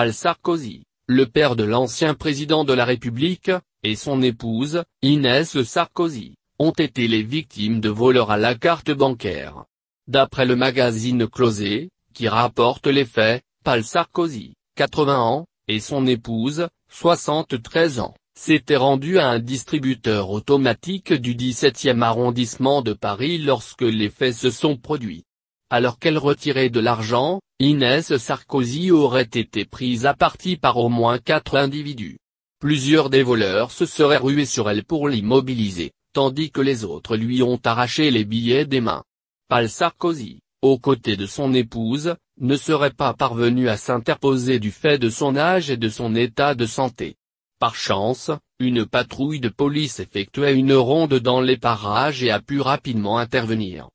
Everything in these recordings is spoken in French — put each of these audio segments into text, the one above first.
Paul Sarkozy, le père de l'ancien président de la République, et son épouse, Inès Sarkozy, ont été les victimes de voleurs à la carte bancaire. D'après le magazine Closé, qui rapporte les faits, Paul Sarkozy, 80 ans, et son épouse, 73 ans, s'étaient rendus à un distributeur automatique du 17e arrondissement de Paris lorsque les faits se sont produits alors qu'elle retirait de l'argent, Inès Sarkozy aurait été prise à partie par au moins quatre individus. Plusieurs des voleurs se seraient rués sur elle pour l'immobiliser, tandis que les autres lui ont arraché les billets des mains. Paul Sarkozy, aux côtés de son épouse, ne serait pas parvenu à s'interposer du fait de son âge et de son état de santé. Par chance, une patrouille de police effectuait une ronde dans les parages et a pu rapidement intervenir.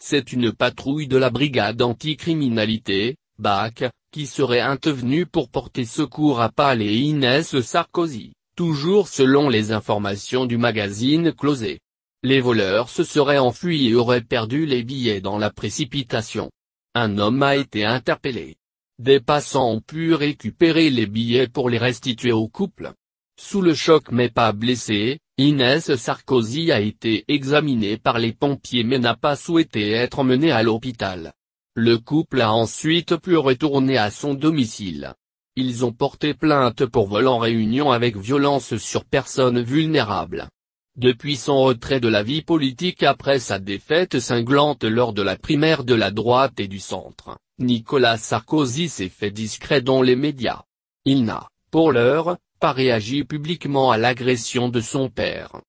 C'est une patrouille de la brigade anticriminalité, BAC, qui serait intervenue pour porter secours à Pâle et Inès Sarkozy, toujours selon les informations du magazine Closé. Les voleurs se seraient enfuis et auraient perdu les billets dans la précipitation. Un homme a été interpellé. Des passants ont pu récupérer les billets pour les restituer au couple. Sous le choc mais pas blessé, Inès Sarkozy a été examinée par les pompiers mais n'a pas souhaité être emmenée à l'hôpital. Le couple a ensuite pu retourner à son domicile. Ils ont porté plainte pour vol en réunion avec violence sur personnes vulnérables. Depuis son retrait de la vie politique après sa défaite cinglante lors de la primaire de la droite et du centre, Nicolas Sarkozy s'est fait discret dans les médias. Il n'a, pour l'heure, pas réagi publiquement à l'agression de son père.